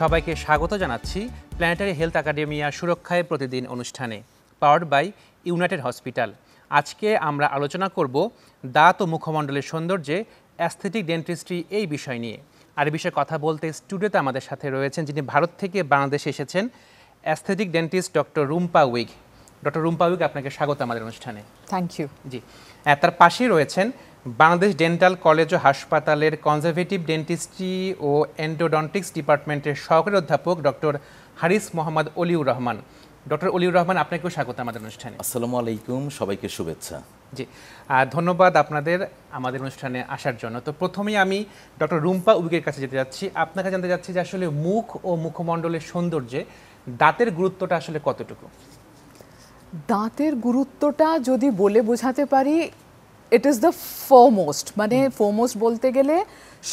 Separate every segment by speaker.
Speaker 1: সবাইকে স্বাগত জানাচ্ছি প্ল্যানেটারি হেলথ একাডেমিয়া সুরক্ষায় প্রতিদিন অনুষ্ঠানে পাওয়ার্ড বাই ইউনাইটেড হসপিটাল আজকে আমরা আলোচনা করব দাঁত ও মুখমণ্ডলের সৌন্দর্যে অ্যাস্থেটিক ডেন্টিস্ট্রি এই বিষয় নিয়ে আর বিষয়ে কথা বলতে স্টুডিওতে আমাদের সাথে রয়েছেন যিনি ভারত থেকে বাংলাদেশে এসেছেন অ্যাস্থেটিক ডেন্টিস্ট ডক্টর রুম্পা উইগ ডক্টর রুম্পা উইগ আপনাকে স্বাগত আমাদের অনুষ্ঠানে থ্যাংক ইউ জি হ্যাঁ, তার পাশেই রয়েছেন বাংলাদেশ ডেন্টাল কলেজ ও হাসপাতালের কনজারভেটিভ ডেন্টিস্ট্রি ও এন্ডোডন্টিক্স ডিপার্টমেন্টের সহকারী অধ্যাপক ডক্টর হারিস মোহাম্মদ অলিউর রহমান ডক্টর অলিউর রহমান আপনাকেও স্বাগত আমাদের অনুষ্ঠানে আসসালামু আলাইকুম সবাইকে শুভেচ্ছা জি ধন্যবাদ আপনাদের আমাদের অনুষ্ঠানে আসার জন্য তো প্রথমেই আমি ডক্টর রুম্পা উইকের কাছে যেতে যাচ্ছি আপনাকে জানতে যাচ্ছি যে আসলে মুখ ও মুখমণ্ডলের সৌন্দর্যে দাঁতের গুরুত্বটা আসলে কতটুকু
Speaker 2: দাঁতের গুরুত্বটা যদি বলে বোঝাতে পারি ইট ইজ দ্য ফোরমোস্ট মানে ফোরমোস্ট hmm. বলতে গেলে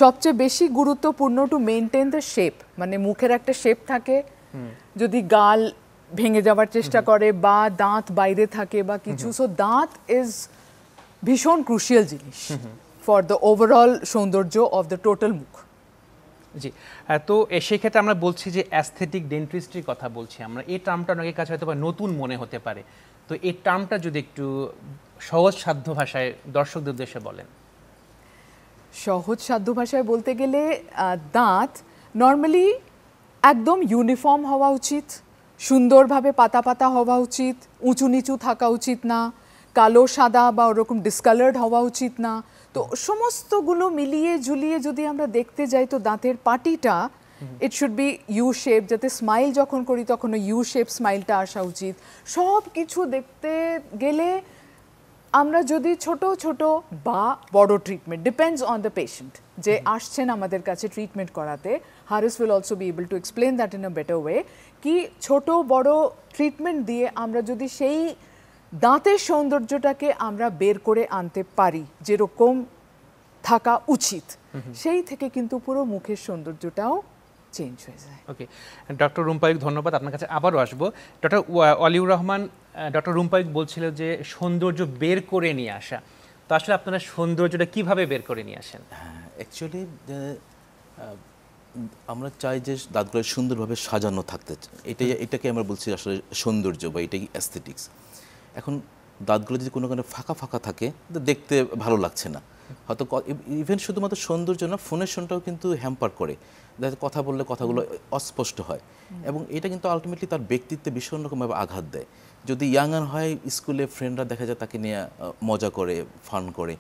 Speaker 2: সবচেয়ে বেশি গুরুত্বপূর্ণ টু মেনটেন দ্য শেপ মানে মুখের একটা শেপ থাকে hmm. যদি গাল ভেঙে যাওয়ার চেষ্টা hmm. করে বা দাঁত বাইরে থাকে বা কিছু সো দাঁত ইজ ভীষণ ক্রুশিয়াল জিনিস ফর দ্য ওভারঅল সৌন্দর্য অফ দ্য টোটাল মুখ
Speaker 1: জি তো সেক্ষেত্রে আমরা বলছি যে অ্যাস্থেটিক ডেন্টিস্ট্রির কথা বলছি আমরা এই টার্মটা অনেকের কাছে হয়তো নতুন মনে হতে পারে তো এই টার্মটা যদি একটু সহজ সাধ্য ভাষায় দর্শকদের উদ্দেশ্যে বলেন
Speaker 2: সহজ সাধ্য ভাষায় বলতে গেলে দাঁত নর্মালি একদম ইউনিফর্ম হওয়া উচিত সুন্দরভাবে পাতা পাতা হওয়া উচিত উঁচু নিচু থাকা উচিত না কালো সাদা বা ওরকম ডিসকালার্ড হওয়া উচিত না তো সমস্তগুলো মিলিয়ে ঝুলিয়ে যদি আমরা দেখতে যাই তো দাঁতের পাটিটা it should be U shape যাতে স্মাইল যখন করি তখন ইউ শেপ স্মাইলটা আসা উচিত সব কিছু দেখতে গেলে আমরা যদি ছোট ছোট বা বড় treatment depends on the patient যে আসছেন আমাদের কাছে ট্রিটমেন্ট করাতে Haris will also be able to explain that in a better way কি ছোট বড় ট্রিটমেন্ট দিয়ে আমরা যদি সেই দাঁতের সৌন্দর্যটাকে আমরা বের করে আনতে পারি যেরকম থাকা উচিত সেই থেকে কিন্তু পুরো মুখের সৌন্দর্যটাও চেঞ্জ হয়ে যায়
Speaker 1: ওকে ডক্টর রুম্পায়ুক ধন্যবাদ আপনার কাছে আবারও আসবো ডক্টর অলিউর রহমান ডক্টর রুম্পায়ুক বলছিল যে সৌন্দর্য বের করে নিয়ে আসা তো আসলে আপনারা সৌন্দর্যটা কিভাবে বের করে নিয়ে আসেন
Speaker 3: অ্যাকচুয়ালি আমরা চাই যে দাঁতগুলো সুন্দরভাবে সাজানো থাকতে এটাই এটাকে আমরা বলছি আসলে সৌন্দর্য বা এটাই অ্যাস্থেটিক্স এখন দাঁতগুলো যদি কোনো কোনো ফাঁকা ফাঁকা থাকে দেখতে ভালো লাগছে না হয়তো ইভেন শুধুমাত্র সৌন্দর্য না ফোনের শোনটাও কিন্তু হ্যাম্পার করে কথা বললে কথাগুলো অস্পষ্ট হয় এবং এটা কিন্তু আলটিমেটলি তার ব্যক্তিত্বে ভীষণ রকমভাবে আঘাত দেয় যদি ইয়াঙ্গার হয় স্কুলে ফ্রেন্ডরা দেখা যায় তাকে নিয়ে মজা করে ফান করে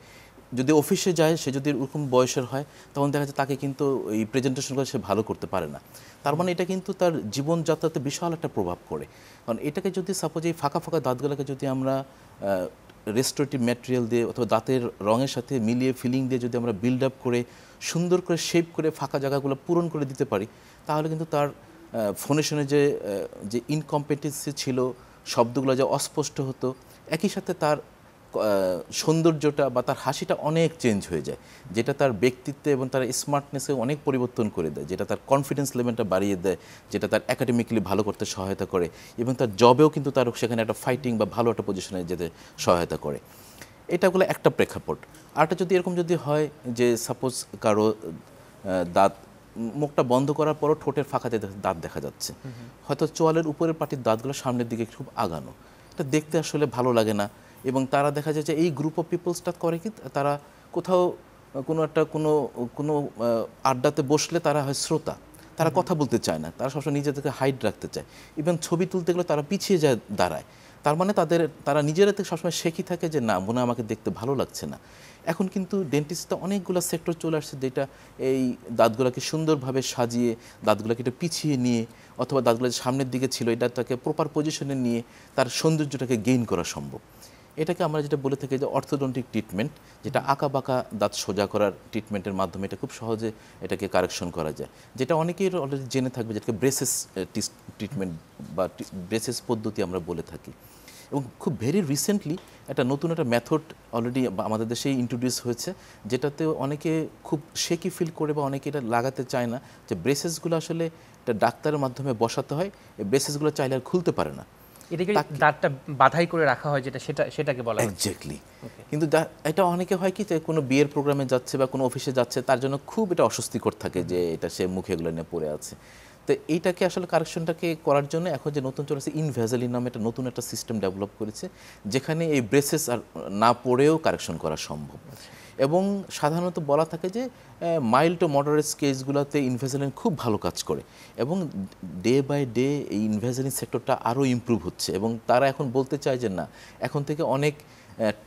Speaker 3: যদি অফিসে যায় সে যদি ওরকম বয়সের হয় তখন দেখা যায় তাকে কিন্তু এই প্রেজেন্টেশন করে সে ভালো করতে পারে না তার মানে এটা কিন্তু তার জীবনযাত্রাতে বিশাল একটা প্রভাব করে কারণ এটাকে যদি সাপোজ এই ফাঁকা ফাঁকা দাঁতগুলোকে যদি আমরা রেস্টোরেটিভ ম্যাটেরিয়াল দিয়ে অথবা দাঁতের রঙের সাথে মিলিয়ে ফিলিং দিয়ে যদি আমরা বিল্ড আপ করে সুন্দর করে শেপ করে ফাঁকা জায়গাগুলো পূরণ করে দিতে পারি তাহলে কিন্তু তার ফোনেশনে যে যে ইনকম্পিটেন্সি ছিল শব্দগুলো যে অস্পষ্ট হতো একই সাথে তার সৌন্দর্যটা বা তার হাসিটা অনেক চেঞ্জ হয়ে যায় যেটা তার ব্যক্তিত্বে এবং তার স্মার্টনেসে অনেক পরিবর্তন করে দেয় যেটা তার কনফিডেন্স লেভেলটা বাড়িয়ে দেয় যেটা তার একাডেমিকলি ভালো করতে সহায়তা করে এবং তার জবেও কিন্তু তার সেখানে একটা ফাইটিং বা ভালো একটা পজিশনে যেতে সহায়তা করে এটাগুলো একটা প্রেক্ষাপট আরটা যদি এরকম যদি হয় যে সাপোজ কারো দাঁত মুখটা বন্ধ করার পরও ঠোঁটের ফাঁকাতে দাঁত দেখা যাচ্ছে হয়তো চোয়ালের উপরের পাটির দাঁতগুলো সামনের দিকে খুব আগানো এটা দেখতে আসলে ভালো লাগে না এবং তারা দেখা যায় যে এই গ্রুপ অফ পিপলসটা করে কি তারা কোথাও কোনো একটা কোনো কোনো আড্ডাতে বসলে তারা হয় শ্রোতা তারা কথা বলতে চায় না তারা সবসময় নিজেদেরকে হাইড রাখতে চায় ইভেন ছবি তুলতে গেলে তারা পিছিয়ে যায় দাঁড়ায় তার মানে তাদের তারা নিজেরা থেকে সবসময় শেখি থাকে যে না মনে আমাকে দেখতে ভালো লাগছে না এখন কিন্তু ডেন্টিস্টটা অনেকগুলো সেক্টর চলে আসছে যেটা এই দাঁতগুলোকে সুন্দরভাবে সাজিয়ে দাঁতগুলোকে একটু পিছিয়ে নিয়ে অথবা দাঁতগুলো সামনের দিকে ছিল এটা তাকে প্রপার পজিশনে নিয়ে তার সৌন্দর্যটাকে গেইন করা সম্ভব এটাকে আমরা যেটা বলে থাকি যে অর্থোডন্টিক ট্রিটমেন্ট যেটা আঁকা বাঁকা দাঁত সোজা করার ট্রিটমেন্টের মাধ্যমে এটা খুব সহজে এটাকে কারেকশন করা যায় যেটা অনেকেই অলরেডি জেনে থাকবে যেটাকে ব্রেসেস ট্রিটমেন্ট বা ব্রেসেস পদ্ধতি আমরা বলে থাকি এবং খুব ভেরি রিসেন্টলি একটা নতুন একটা মেথড অলরেডি আমাদের দেশেই ইন্ট্রোডিউস হয়েছে যেটাতে অনেকে খুব শেকি ফিল করে বা অনেকে এটা লাগাতে চায় না যে ব্রেসেসগুলো আসলে একটা ডাক্তারের মাধ্যমে বসাতে হয় এই ব্রেসেসগুলো চাইলে আর খুলতে পারে না
Speaker 1: এটাকে দাঁতটা বাধাই করে রাখা হয় যেটা সেটা সেটাকে বলা এক্স্যাক্টলি
Speaker 3: কিন্তু এটা অনেকে হয় কি কোনো বিয়ের প্রোগ্রামে যাচ্ছে বা কোনো অফিসে যাচ্ছে তার জন্য খুব এটা অস্বস্তিকর থাকে যে এটা সে মুখে এগুলো নিয়ে পড়ে আছে তো এইটাকে আসলে কারেকশনটাকে করার জন্য এখন যে নতুন চলেছে ইনভ্যাজালিন নামে একটা নতুন একটা সিস্টেম ডেভেলপ করেছে যেখানে এই ব্রেসেস আর না পড়েও কারেকশন করা সম্ভব আচ্ছা। এবং সাধারণত বলা থাকে যে মাইল্ড টু মডারেট স্কেজগুলোতে ইনভেসেলিন খুব ভালো কাজ করে এবং ডে বাই ডে এই ইনভেসেলিন সেক্টরটা আরও ইম্প্রুভ হচ্ছে এবং তারা এখন বলতে চায় যে না এখন থেকে অনেক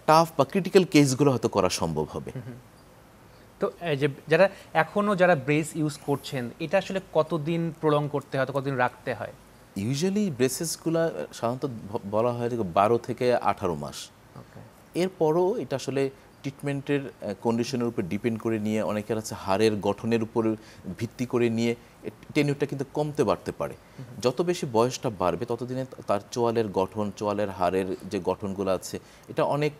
Speaker 3: টাফ বা ক্রিটিক্যাল কেসগুলো হয়তো করা সম্ভব হবে
Speaker 1: তো যে যারা এখনও যারা ব্রেস ইউজ করছেন এটা আসলে কতদিন প্রলং করতে হয় কতদিন রাখতে হয়
Speaker 3: ইউজুয়ালি ব্রেসেসগুলো সাধারণত বলা হয় বারো থেকে আঠারো মাস এরপরও এটা আসলে ট্রিটমেন্টের কন্ডিশনের উপর ডিপেন্ড করে নিয়ে অনেকের আছে হাড়ের গঠনের উপর ভিত্তি করে নিয়ে টেনিউরটা কিন্তু কমতে বাড়তে পারে যত বেশি বয়সটা বাড়বে ততদিনে তার চোয়ালের গঠন চোয়ালের হাড়ের যে গঠনগুলো আছে এটা অনেক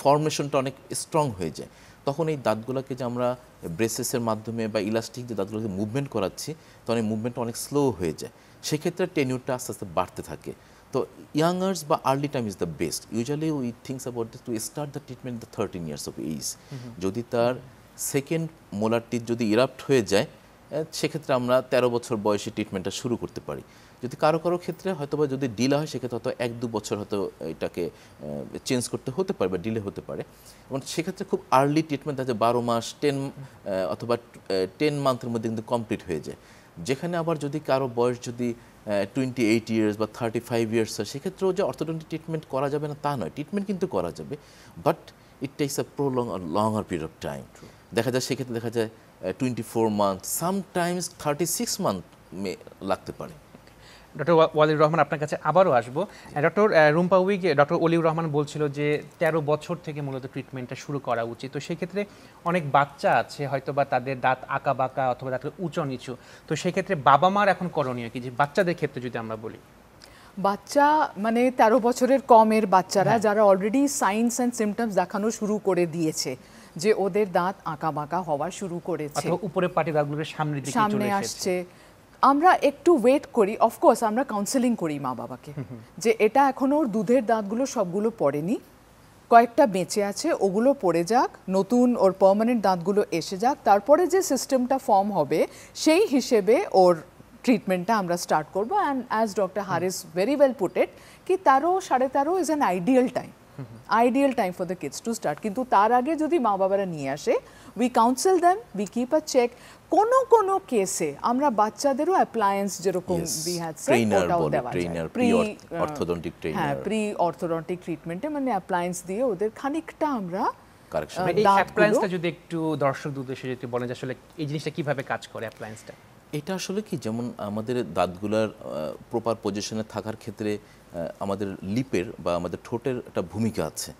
Speaker 3: ফর্মেশনটা অনেক স্ট্রং হয়ে যায় তখন এই দাঁতগুলোকে যে আমরা ব্রেসেসের মাধ্যমে বা ইলাস্টিক যে দাঁতগুলোকে মুভমেন্ট করাচ্ছি তখন এই মুভমেন্টটা অনেক স্লো হয়ে যায় সেক্ষেত্রে টেনিউরটা আস্তে আস্তে বাড়তে থাকে তো ইয়াংয়ার্স বা early time is the best usually we thinks about this to start the treatment the thirteen years of age যদি তার সেকেন্ড মোলারটির যদি ইরাপ্ট হয়ে যায় সেক্ষেত্রে আমরা ১৩ বছর বয়সে ট্রিটমেন্টটা শুরু করতে পারি যদি কারো কারো ক্ষেত্রে হয়তো বা যদি ডিলে হয় সেক্ষেত্রে হয়তো এক দু বছর হয়তো এটাকে চেঞ্জ করতে হতে পারে বা ডিলে হতে পারে এবং সেক্ষেত্রে খুব আর্লি ট্রিটমেন্ট আছে বারো মাস টেন অথবা টেন মান্থের মধ্যে কিন্তু কমপ্লিট হয়ে যায় যেখানে আবার যদি কারো বয়স যদি টোয়েন্টি এইট ইয়ার্স বা থার্টি ফাইভ ইয়ার্স হয় সেক্ষেত্রেও যে অর্থোডন্টিক ট্রিটমেন্ট করা যাবে না তা নয় ট্রিটমেন্ট কিন্তু করা যাবে but it takes a prolong আর longer period of time দেখা যায় সেক্ষেত্রে দেখা যায় twenty four month sometimes thirty six month লাগতে পারে
Speaker 1: ডক্টর ওয়ালিউর রহমান আপনার কাছে আবারও আসবো ডক্টর রুম্পা উইক ডক্টর অলিউর রহমান বলছিল যে ১৩ বছর থেকে মূলত ট্রিটমেন্টটা শুরু করা উচিত তো সেক্ষেত্রে অনেক বাচ্চা আছে হয়তো বা তাদের দাঁত আঁকা বাঁকা অথবা দাঁতের উঁচু নিচু তো সেক্ষেত্রে বাবা মার এখন করণীয় কি যে বাচ্চাদের ক্ষেত্রে যদি আমরা বলি
Speaker 2: বাচ্চা মানে ১৩ বছরের কমের বাচ্চারা হ্যাঁ। যারা অলরেডি সাইন্স অ্যান্ড সিমটমস দেখানো শুরু করে দিয়েছে যে ওদের দাঁত আঁকা বাঁকা হওয়া শুরু করেছে উপরে পাটি দাঁতগুলোর সামনে সামনে আসছে আমরা একটু ওয়েট করি অফকোর্স আমরা কাউন্সেলিং করি মা বাবাকে যে এটা এখনও ওর দুধের দাঁতগুলো সবগুলো পড়েনি কয়েকটা বেঁচে আছে ওগুলো পড়ে যাক নতুন ওর পার্মানেন্ট দাঁতগুলো এসে যাক তারপরে যে সিস্টেমটা ফর্ম হবে সেই হিসেবে ওর ট্রিটমেন্টটা আমরা স্টার্ট করবো and as doctor Haris very well putted কি তেরো সাড়ে তেরো is an ideal time ideal time for the kids to start কিন্তু তার আগে যদি মা বাবারা নিয়ে আসে we counsel them we keep a check কোনো কোনো কেসে আমরা বাচ্চাদেরও অ্যাপ্লায়েন্স যেরকম বি হ্যাড ওটাও দেওয়া uh, হ্যাঁ প্রি অর্থোডন্টিক ট্রিটমেন্টে মানে অ্যাপ্লায়েন্স দিয়ে ওদের খানিকটা আমরা
Speaker 3: এটা আসলে কি যেমন আমাদের দাঁতগুলার প্রপার পজিশনে থাকার ক্ষেত্রে আমাদের লিপের বা আমাদের ঠোঁটের একটা ভূমিকা আছে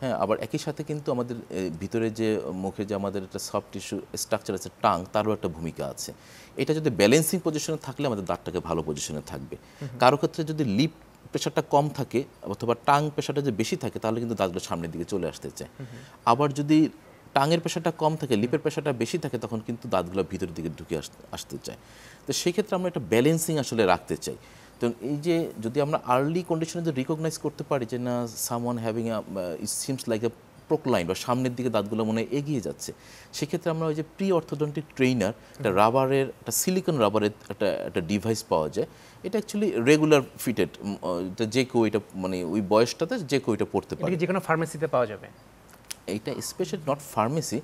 Speaker 3: হ্যাঁ আবার একই সাথে কিন্তু আমাদের ভিতরে যে মুখে যে আমাদের একটা সফট টিস্যু স্ট্রাকচার আছে টাং তারও একটা ভূমিকা আছে এটা যদি ব্যালেন্সিং পজিশনে থাকলে আমাদের দাঁতটাকে ভালো পজিশনে থাকবে কারো ক্ষেত্রে যদি লিপ প্রেশারটা কম থাকে অথবা টাং প্রেশারটা যদি বেশি থাকে তাহলে কিন্তু দাঁতগুলো সামনের দিকে চলে আসতে চায় আবার যদি টাঙের প্রেশারটা কম থাকে লিপের প্রেশারটা বেশি থাকে তখন কিন্তু দাঁতগুলো ভিতরের দিকে ঢুকে আসতে চায় তো সেক্ষেত্রে আমরা একটা ব্যালেন্সিং আসলে রাখতে চাই তো এই যে যদি আমরা আর্লি কন্ডিশনে যদি রিকগনাইজ করতে পারি যে না someone having it seems like a procline বা সামনের দিকে দাঁতগুলো মনে হয় এগিয়ে যাচ্ছে সেক্ষেত্রে আমরা ওই যে প্রি অর্থোডন্টিক ট্রেইনার একটা রাবারের একটা সিলিকন রাবারের একটা একটা ডিভাইস পাওয়া যায় এটা অ্যাকচুয়ালি রেগুলার ফিটেড যে কেউ এটা মানে ওই বয়সটাতে যে কেউ এটা পড়তে পারে
Speaker 1: যে কোনো ফার্মেসিতে পাওয়া যাবে
Speaker 3: এটা স্পেশালি নট ফার্মেসি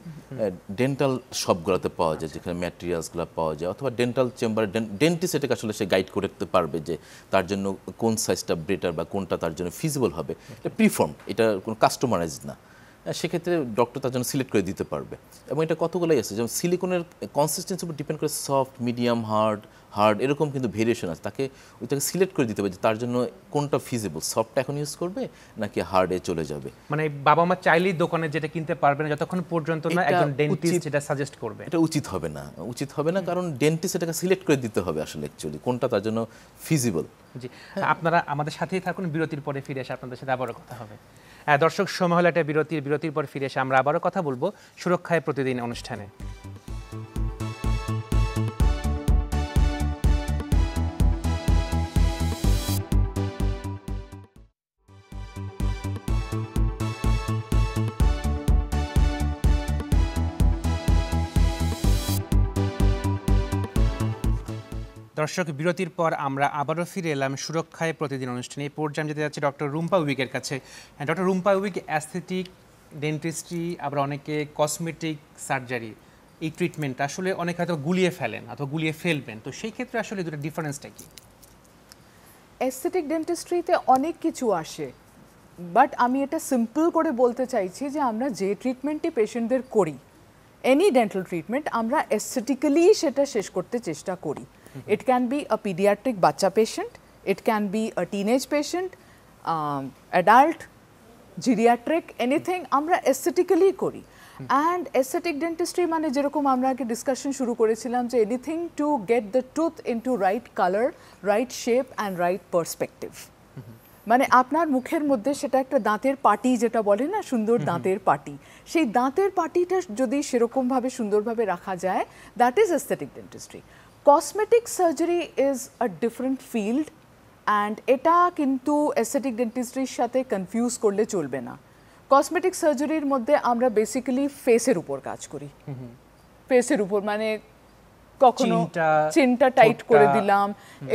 Speaker 3: ডেন্টাল শপগুলোতে পাওয়া যায় আচ্ছা। যেখানে ম্যাটেরিয়ালসগুলো পাওয়া যায় অথবা ডেন্টাল চেম্বারে ডেন্টিস্ট এটাকে আসলে সে গাইড করতে পারবে যে তার জন্য কোন সাইজটা বেটার বা কোনটা তার জন্য ফিজিবল হবে আচ্ছা। এটা প্রিফর্ম এটা কোনো কাস্টমারাইজ না সেক্ষেত্রে ডক্টর তার জন্য সিলেক্ট করে দিতে পারবে এবং এটা কতগুলোই আছে যেমন সিলিকনের কনসিস্টেন্সি উপর ডিপেন্ড করে সফট মিডিয়াম হার্ড হার্ড এরকম কিন্তু ভেরিয়েশন আছে তাকে ওই তাকে সিলেক্ট করে দিতে হবে যে তার জন্য কোনটা ফিজিবল সফট এখন ইউজ করবে নাকি হার্ডে চলে যাবে
Speaker 1: মানে বাবা মা চাইলেই দোকানে যেটা কিনতে পারবে না যতক্ষণ পর্যন্ত না একজন ডেন্টিস্ট সেটা সাজেস্ট করবে এটা
Speaker 3: উচিত হবে না উচিত হবে না কারণ ডেন্টিস্ট এটাকে সিলেক্ট করে দিতে হবে আসলে অ্যাকচুয়ালি কোনটা তার জন্য
Speaker 1: ফিজিবল জি হ্যাঁ। আপনারা আমাদের সাথেই থাকুন বিরতির পরে ফিরে এসে আপনাদের সাথে আবারও কথা হবে হ্যাঁ দর্শক সময় হলে একটা বিরতির বিরতির পর ফিরে এসে আমরা আবারও কথা বলবো সুরক্ষায় প্রতিদিন অনুষ্ঠানে দর্শক বিরতির পর আমরা আবারও ফিরে এলাম সুরক্ষায় প্রতিদিন অনুষ্ঠানে এই পর্যায়ে যেতে যাচ্ছি ডক্টর রুম্পা উইকের কাছে ডক্টর রুম্পা উইক অ্যাস্থেটিক ডেন্টিস্ট্রি আবার অনেকে কসমেটিক সার্জারি এই ট্রিটমেন্ট আসলে অনেকে হয়তো গুলিয়ে ফেলেন অথবা গুলিয়ে ফেলবেন তো সেই ক্ষেত্রে আসলে দুটো ডিফারেন্সটা কি
Speaker 2: অ্যাস্থেটিক ডেন্টিস্ট্রিতে অনেক কিছু আসে বাট আমি এটা সিম্পল করে বলতে চাইছি যে আমরা যে ট্রিটমেন্টটি পেশেন্টদের করি এনি ডেন্টাল ট্রিটমেন্ট আমরা অ্যাস্থেটিক্যালি সেটা শেষ করতে চেষ্টা করি It can be a pediatric bacha patient, it can be a teenage patient, um, adult, geriatric, anything আমরা aesthetically করি অ্যান্ড এস্থেটিক ডেন্টিস্ট্রি মানে যেরকম আমরা আগে ডিসকাশন শুরু করেছিলাম যে anything to get the tooth in to right colour right shape and right perspective মানে আপনার মুখের মধ্যে সেটা একটা দাঁতের পাটি যেটা বলে না সুন্দর দাঁতের পাটি সেই দাঁতের পাটিটা যদি সেরকমভাবে সুন্দরভাবে রাখা যায় that is aesthetic dentistry cosmetic surgery is a different field and এটা কিন্তু অ্যাসথেটিক ডেন্টিস্ট্রির সাথে কনফিউজ করলে চলবে না কসমেটিক সার্জারির মধ্যে আমরা বেসিক্যালি ফেসের উপর কাজ করি ফেসের উপর মানে কখনো চিনটা টাইট করে দিলাম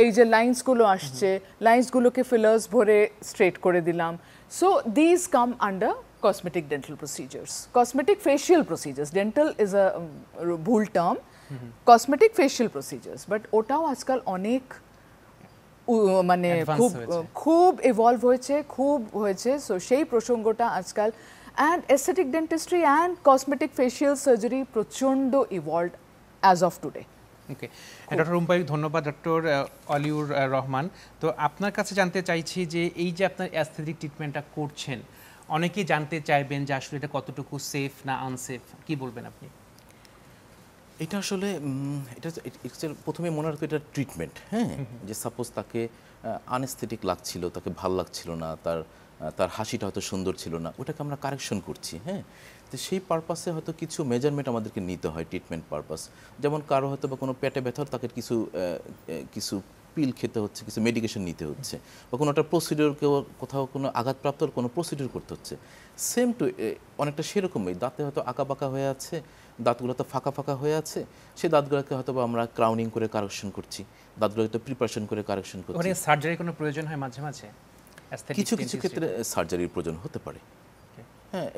Speaker 2: এই যে লাইন্সগুলো আসছে লাইন্সগুলোকে ফিলার্স ভরে স্ট্রেট করে দিলাম so these come under cosmetic dental procedures cosmetic facial procedures dental is a ভুল term cosmetic facial procedures but ওটাও আজকাল অনেক মানে খুব খুব ইভলভ হয়েছে খুব হয়েছে সো সেই প্রসঙ্গটা আজকাল and aesthetic dentistry and cosmetic facial surgery প্রচণ্ড evolve as of today
Speaker 1: okay doctor রুম্পাই ধন্যবাদ ডক্টর অলিউর রহমান তো আপনার কাছে জানতে চাইছি যে এই যে আপনার অ্যাস্থেটিক ট্রিটমেন্টটা করছেন অনেকেই জানতে চাইবেন যে আসলে এটা কতটুকু সেফ না আনসেফ কি বলবেন আপনি
Speaker 3: এটা আসলে এটা প্রথমে মনে রাখবো এটা ট্রিটমেন্ট হ্যাঁ যে সাপোজ তাকে আনস্থেটিক লাগছিল তাকে ভাল লাগছিল না তার তার হাসিটা হয়তো সুন্দর ছিল না ওটাকে আমরা কারেকশন করছি হ্যাঁ তো সেই পারপাসে হয়তো কিছু মেজারমেন্ট আমাদেরকে নিতে হয় ট্রিটমেন্ট পারপাস যেমন কারো হয়তো বা কোনো পেটে ব্যথার তাকে কিছু কিছু পিল খেতে হচ্ছে কিছু মেডিকেশন নিতে হচ্ছে বা কোনো একটা কেউ কোথাও কোনো আঘাতপ্রাপ্তর কোনো প্রসিডিওর করতে হচ্ছে সেম টু অনেকটা সেরকমই দাঁতে হয়তো আঁকা বাঁকা হয়ে আছে দাঁতগুলো তো ফাঁকা ফাঁকা হয়ে আছে সেই দাঁতগুলোকে হয়তো বা আমরা ক্রাউনিং করে কারেকশন করছি দাঁতগুলোকে তো প্রিপারেশন করে কারেকশন করছি মানে
Speaker 1: সার্জারি কোনো প্রয়োজন হয় মাঝে মাঝে কিছু কিছু ক্ষেত্রে
Speaker 3: সার্জারির প্রয়োজন হতে পারে হ্যাঁ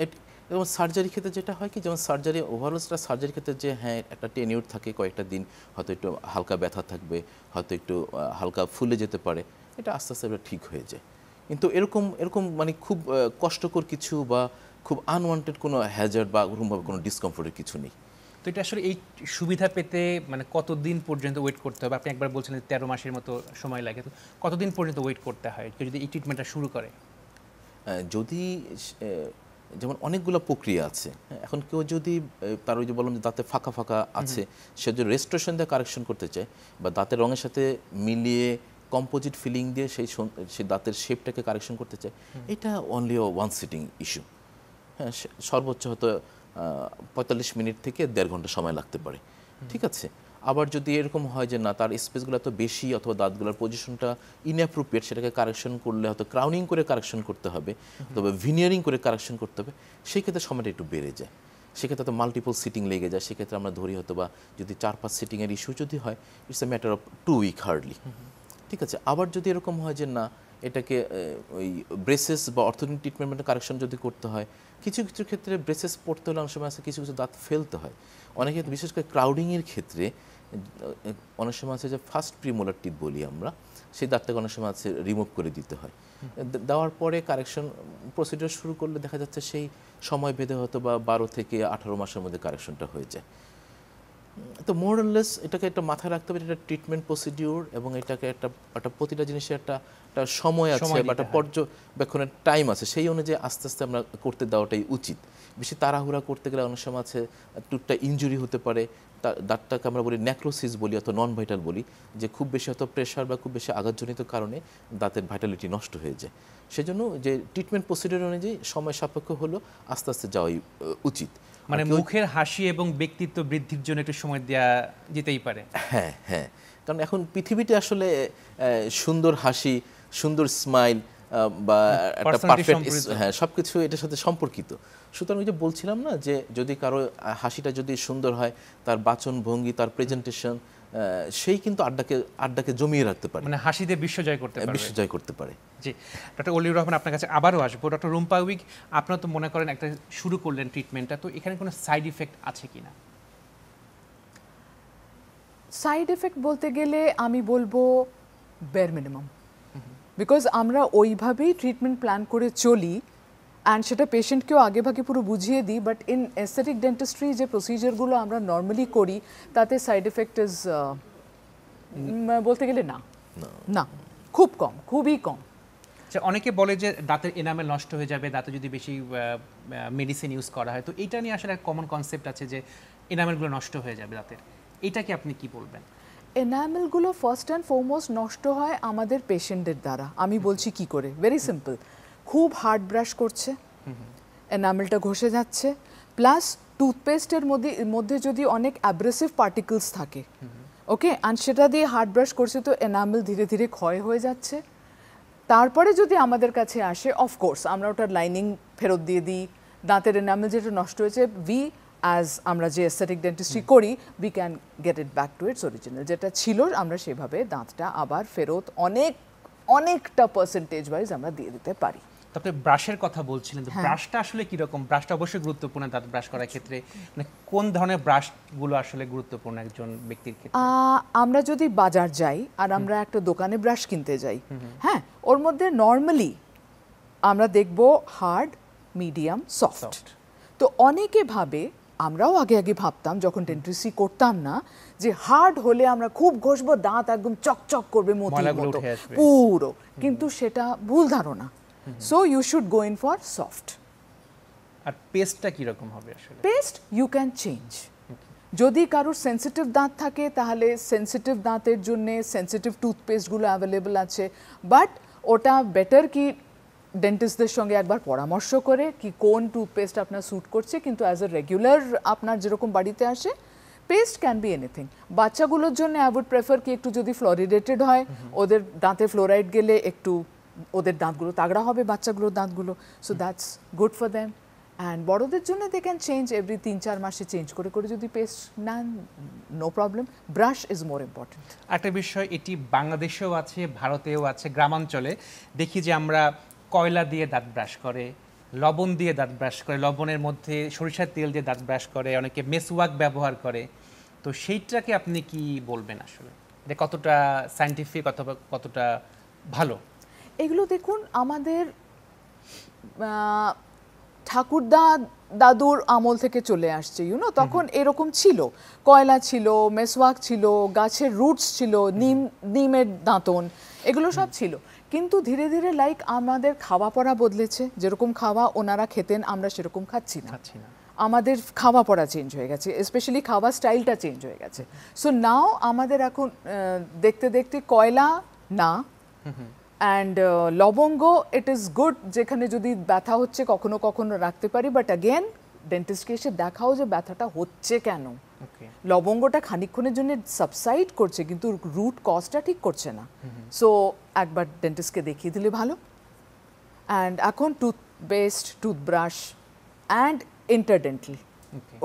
Speaker 3: এবং সার্জারি ক্ষেত্রে যেটা হয় কি যেমন সার্জারি ওভারঅলটা সার্জারি ক্ষেত্রে যে হ্যাঁ একটা টেনিউর থাকে কয়েকটা দিন হয়তো একটু হালকা ব্যথা থাকবে হয়তো একটু হালকা ফুলে যেতে পারে এটা আস্তে আস্তে ঠিক হয়ে যায় কিন্তু এরকম এরকম মানে খুব কষ্টকর কিছু বা খুব আনওয়ান্টেড কোনো হ্যাজার্ড বা ওরকমভাবে কোনো ডিসকমফোর্টের কিছু নেই
Speaker 1: তো এটা আসলে এই সুবিধা পেতে মানে কতদিন পর্যন্ত ওয়েট করতে হবে আপনি একবার বলছেন যে তেরো মাসের মতো সময় লাগে তো কতদিন পর্যন্ত ওয়েট করতে হয় কেউ যদি এই ট্রিটমেন্টটা শুরু করে
Speaker 3: যদি যেমন অনেকগুলো প্রক্রিয়া আছে হ্যাঁ, এখন কেউ যদি তার ওই যে বললাম যে দাঁতে ফাঁকা ফাঁকা আছে সে যদি রেস্টোরেশন দিয়ে কারেকশন করতে চায় বা দাঁতের রঙের সাথে মিলিয়ে কম্পোজিট ফিলিং দিয়ে সেই সেই দাঁতের শেপটাকে কারেকশন করতে চায় এটা অনলি ওয়ান সিটিং ইস্যু হ্যাঁ, সর্বোচ্চ হয়তো পঁয়তাল্লিশ মিনিট থেকে দেড় ঘন্টা সময় লাগতে পারে ঠিক আছে আবার যদি এরকম হয় যে না তার স্পেসগুলো এত বেশি অথবা দাঁতগুলোর পজিশনটা ইনঅ্যাপ্রোপ্রিয়েট সেটাকে কারেকশন করলে হয়তো ক্রাউনিং করে কারেকশন করতে হবে তবে ভিনিয়ারিং করে কারেকশন করতে হবে সেক্ষেত্রে সময়টা একটু বেড়ে যায় সেক্ষেত্রে তো মাল্টিপল সিটিং লেগে যায় সেক্ষেত্রে আমরা ধরি হয়তো বা যদি চার পাঁচ সিটিংয়ের ইস্যু যদি হয় it's a matter of two week hardly ঠিক আছে আবার যদি এরকম হয় যে না এটাকে ওই ব্রেসেস বা অর্থনৈতিক ট্রিটমেন্টের কারেকশন যদি করতে হয় কিছু কিছু ক্ষেত্রে ব্রেসেস পড়তে হলে অনেক সময় আছে কিছু কিছু দাঁত ফেলতে হয় অনেকে বিশেষ করে ক্রাউডিংয়ের ক্ষেত্রে অনেক সময় আছে যে ফার্স্ট প্রিমোলার টিপ বলি আমরা সেই দাঁতটাকে অনেক সময় আছে রিমুভ করে দিতে হয় দেওয়ার পরে কারেকশন প্রসিডিওর শুরু করলে দেখা যাচ্ছে সেই সময় বেঁধে হয়তো বা বারো থেকে আঠারো মাসের মধ্যে কারেকশনটা হয়ে যায় তো মোরালেস এটাকে একটা মাথায় রাখতে হবে এটা ট্রিটমেন্ট প্রসিডিউর এবং এটাকে একটা একটা প্রতিটা জিনিসের একটা একটা সময় আছে বা একটা পর্যবেক্ষণের টাইম আছে সেই অনুযায়ী আস্তে আস্তে আমরা করতে দেওয়াটাই উচিত বেশি তাড়াহুড়া করতে গেলে অনেক সময় আছে টুটটা ইঞ্জুরি হতে পারে তার দাঁতটাকে আমরা বলি ন্যাক্রোসিস বলি অথবা নন ভাইটাল বলি যে খুব বেশি হয়তো প্রেশার বা খুব বেশি আঘাতজনিত কারণে দাঁতের ভাইটালিটি নষ্ট হয়ে যায় সেজন্য যে ট্রিটমেন্ট প্রসিডিউর অনুযায়ী সময় সাপেক্ষ হলো আস্তে আস্তে যাওয়াই উচিত
Speaker 1: মানে মুখের হাসি এবং ব্যক্তিত্ব বৃদ্ধির জন্য একটু সময় দেওয়া যেতেই পারে হ্যাঁ হ্যাঁ কারণ এখন
Speaker 3: পৃথিবীতে আসলে সুন্দর হাসি সুন্দর স্মাইল বা মানে একটা পারফেক্ট হ্যাঁ সব কিছু এটার সাথে সম্পর্কিত সুতরাং ওই যে বলছিলাম না যে যদি কারো হাসিটা যদি সুন্দর হয় তার বাচন ভঙ্গি তার প্রেজেন্টেশন সেই কিন্তু আড্ডাকে আড্ডাকে জমিয়ে রাখতে পারে
Speaker 1: মানে হাসিতে বিশ্ব জয় করতে হ্যাঁ, পারে বিশ্ব জয় করতে পারে জি ডক্টর অলিউর রহমান আপনার কাছে আবারও আসবো ডক্টর রুম্পা উইক আপনারা তো মনে করেন একটা শুরু করলেন ট্রিটমেন্টটা তো এখানে কোনো সাইড ইফেক্ট আছে কি না
Speaker 2: সাইড এফেক্ট বলতে গেলে আমি বলবো বের মিনিমাম বিকজ আমরা ওইভাবেই ট্রিটমেন্ট প্ল্যান করে চলি অ্যান্ড সেটা পেশেন্টকেও আগেভাগে পুরো বুঝিয়ে দিই বাট ইন এস্থেটিক ডেন্টিস্ট্রি যে প্রসিজারগুলো আমরা নর্মালি করি তাতে সাইড এফেক্ট ইজ বলতে গেলে না না খুব কম খুবই কম
Speaker 1: আচ্ছা অনেকে বলে যে দাঁতের এনামেল নষ্ট হয়ে যাবে দাঁতে যদি বেশি মেডিসিন ইউজ করা হয় তো এটা নিয়ে আসলে এক কমন কনসেপ্ট আছে যে এনামেলগুলো নষ্ট হয়ে যাবে দাঁতের এটাকে আপনি কি বলবেন
Speaker 2: এনামেলগুলো ফার্স্ট অ্যান্ড ফোরমোস্ট নষ্ট হয় আমাদের পেশেন্টের দ্বারা আমি বলছি কি করে ভেরি সিম্পল খুব হার্ড ব্রাশ করছে এনামেলটা ঘষে যাচ্ছে প্লাস টুথপেস্টের মধ্যে মধ্যে যদি অনেক অ্যাব্রেসিভ পার্টিকলস থাকে ওকে আর সেটা দিয়ে হার্ড ব্রাশ করছে তো এনামেল ধীরে ধীরে ক্ষয় হয়ে যাচ্ছে তারপরে যদি আমাদের কাছে আসে অফকোর্স আমরা ওটার লাইনিং ফেরত দিয়ে দিই দাঁতের এনামেল যেটা নষ্ট হয়েছে উই অ্যাজ আমরা যে এস্থেটিক ডেন্টিস্ট্রি করি we can get it back to its original যেটা ছিল আমরা সেভাবে দাঁতটা আবার ফেরত অনেক অনেকটা পার্সেন্টেজ ওয়াইজ আমরা দিয়ে দিতে পারি
Speaker 1: আপনি ব্রাশের কথা বলছিলেন হ্যাঁ। ব্রাশটা আসলে রকম ব্রাশটা অবশ্যই গুরুত্বপূর্ণ দাঁত ব্রাশ করার আচ্ছা। ক্ষেত্রে মানে কোন ধরনের ব্রাশগুলো আসলে গুরুত্বপূর্ণ একজন ব্যক্তির ক্ষেত্রে
Speaker 2: আমরা যদি বাজার যাই আর আমরা একটা দোকানে ব্রাশ কিনতে যাই হ্যাঁ ওর মধ্যে নর্মালি আমরা দেখব হার্ড মিডিয়াম সফট তো অনেকে ভাবে আমরাও আগে আগে ভাবতাম যখন ডেন্ট্রিসি করতাম না যে হার্ড হলে আমরা খুব ঘষবো দাঁত একদম চকচক করবে মতো পুরো কিন্তু সেটা ভুল ধারণা so you should go in for soft
Speaker 1: আর পেস্টটা কিরকম হবে আসলে
Speaker 2: পেস্ট ইউ ক্যান চেঞ্জ যদি কারোর সেন্সিটিভ দাঁত থাকে তাহলে সেন্সিটিভ দাঁতের জন্য সেন্সিটিভ টুথপেস্টগুলো অ্যাভেলেবল আছে বাট ওটা বেটার কি ডেন্টিস্টদের সঙ্গে একবার পরামর্শ করে কি কোন টুথপেস্ট আপনার স্যুট করছে কিন্তু অ্যাজ এ রেগুলার আপনার যেরকম বাড়িতে আসে পেস্ট ক্যান বি এনিথিং বাচ্চাগুলোর জন্য আই উড প্রেফার কি একটু যদি ফ্লোরিডেটেড হয় ওদের দাঁতে ফ্লোরাইড গেলে একটু ওদের দাঁতগুলো তাগড়া হবে বাচ্চাগুলোর দাঁতগুলো so that's good for them and বড়োদের জন্য দে ক্যান চেঞ্জ এভরি তিন চার মাসে চেঞ্জ করে করে যদি পেস্ট নেন no problem brush is more important
Speaker 1: একটা বিষয় এটি বাংলাদেশেও আছে ভারতেও আছে গ্রামাঞ্চলে দেখি যে আমরা কয়লা দিয়ে দাঁত ব্রাশ করে লবণ দিয়ে দাঁত ব্রাশ করে লবণের মধ্যে সরিষার তেল দিয়ে দাঁত ব্রাশ করে অনেকে মেসওয়াক ব্যবহার করে তো সেইটাকে আপনি কি বলবেন আসলে এটা কতটা সায়েন্টিফিক অথবা কতটা ভালো
Speaker 2: এগুলো দেখুন আমাদের ঠাকুরদা দাদুর আমল থেকে চলে আসছে ইউনো তখন এরকম ছিল কয়লা ছিল মেসওয়াক ছিল গাছের রুটস ছিল নিম নিমের দাঁতন এগুলো সব ছিল কিন্তু ধীরে ধীরে লাইক আমাদের খাওয়া পড়া বদলেছে যেরকম খাওয়া ওনারা খেতেন আমরা সেরকম খাচ্ছি না আমাদের খাওয়া পড়া চেঞ্জ হয়ে গেছে স্পেশালি খাওয়া স্টাইলটা চেঞ্জ হয়ে গেছে সো নাও আমাদের এখন দেখতে দেখতে কয়লা না অ্যান্ড লবঙ্গ ইট ইজ গুড যেখানে যদি ব্যথা হচ্ছে কখনো কখনো রাখতে পারি বাট অ্যাগেন ডেন্টিস্টকে এসে দেখাও যে ব্যথাটা হচ্ছে কেন লবঙ্গটা খানিক্ষণের জন্য সাবসাইড করছে কিন্তু রুট কজটা ঠিক করছে না সো একবার ডেন্টিস্টকে দেখিয়ে দিলে ভালো অ্যান্ড এখন টুথপেস্ট টুথব্রাশ অ্যান্ড ইন্টারডেন্টাল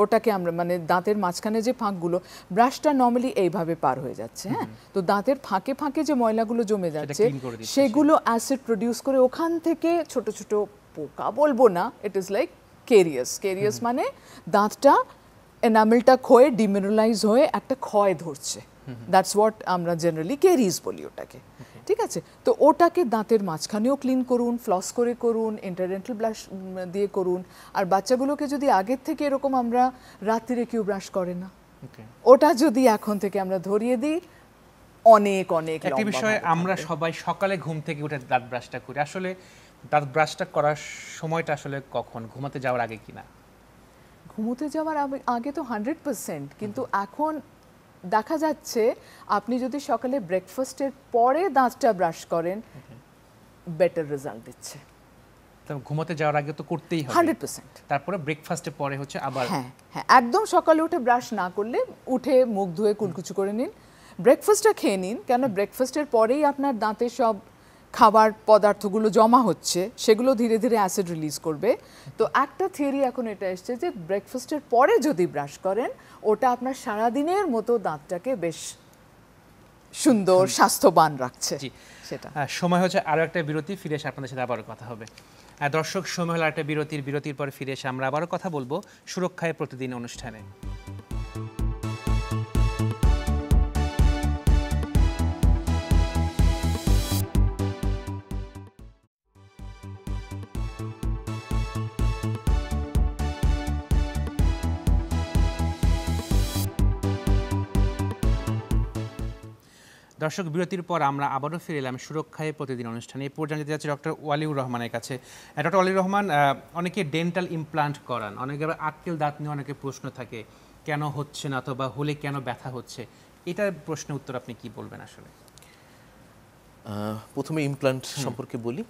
Speaker 2: ওটাকে আমরা মানে দাঁতের মাঝখানে যে ফাঁকগুলো ব্রাশটা নর্মালি এইভাবে পার হয়ে যাচ্ছে হ্যাঁ তো দাঁতের ফাঁকে ফাঁকে যে ময়লাগুলো জমে যাচ্ছে সেগুলো অ্যাসিড প্রডিউস করে ওখান থেকে ছোট ছোট পোকা বলবো না it is like carious carious মানে দাঁতটা এনামেলটা ক্ষয়ে ডিমিনারালাইজ হয়ে একটা ক্ষয় ধরছে দ্যাটস হোয়াট আমরা জেনারেলি কেরিজ বলি ওটাকে ঠিক আছে তো ওটাকে দাঁতের মাঝখানেও ক্লিন করুন ফ্লস করে করুন ইন্টারডেন্টাল ব্রাশ দিয়ে করুন আর বাচ্চাগুলোকে যদি আগের থেকে এরকম আমরা রাত্রিরে কেউ ব্রাশ করে না ওটা যদি এখন থেকে আমরা ধরিয়ে দিই অনেক অনেক একটি বিষয়ে
Speaker 1: আমরা সবাই সকালে ঘুম থেকে উঠে দাঁত ব্রাশটা করি আসলে দাঁত ব্রাশটা করার সময়টা আসলে কখন ঘুমাতে যাওয়ার আগে কিনা
Speaker 2: ঘুমোতে যাওয়ার আগে তো হান্ড্রেড পার্সেন্ট কিন্তু এখন দেখা যাচ্ছে আপনি যদি সকালে ব্রেকফাস্টের পরে দাঁতটা ব্রাশ করেন বেটার রেজাল্ট দিচ্ছে
Speaker 1: ঘুমাতে যাওয়ার আগে তো করতেই হবে 100% তারপরে ব্রেকফাস্টের পরে হচ্ছে আবার হ্যাঁ
Speaker 2: হ্যাঁ একদম সকালে উঠে ব্রাশ না করলে উঠে মুখ ধুয়ে কুলকুচু করে নিন ব্রেকফাস্টটা খেয়ে নিন কেন ব্রেকফাস্টের পরেই আপনার দাঁতে সব খাবার পদার্থগুলো জমা হচ্ছে সেগুলো ধীরে ধীরে অ্যাসিড রিলিজ করবে তো একটা থিওরি এখন এটা এসছে যে ব্রেকফাস্টের পরে যদি ব্রাশ করেন ওটা আপনার সারাদিনের মতো দাঁতটাকে বেশ সুন্দর স্বাস্থ্যবান রাখছে সেটা
Speaker 1: সময় হচ্ছে আরও একটা বিরতি ফিরে এসে আপনাদের সাথে আবারও কথা হবে দর্শক সময় হলো একটা বিরতির বিরতির পর ফিরে এসে আমরা আবারও কথা বলবো সুরক্ষায় প্রতিদিন অনুষ্ঠানে দর্শক বিরতির পর আমরা আবারও ফিরে এলাম সুরক্ষায় প্রতিদিন অনুষ্ঠানে এই পর্যন্ত যেতে যাচ্ছি ডক্টর ওয়ালিউর রহমানের কাছে ডক্টর ওয়ালিউর রহমান অনেকে ডেন্টাল ইমপ্লান্ট করান অনেকে আবার আটকেল দাঁত নিয়ে অনেকে প্রশ্ন থাকে কেন হচ্ছে না অথবা হলে কেন ব্যথা হচ্ছে এটার প্রশ্নের উত্তর আপনি কি বলবেন আসলে
Speaker 3: প্রথমে ইমপ্লান্ট সম্পর্কে বলি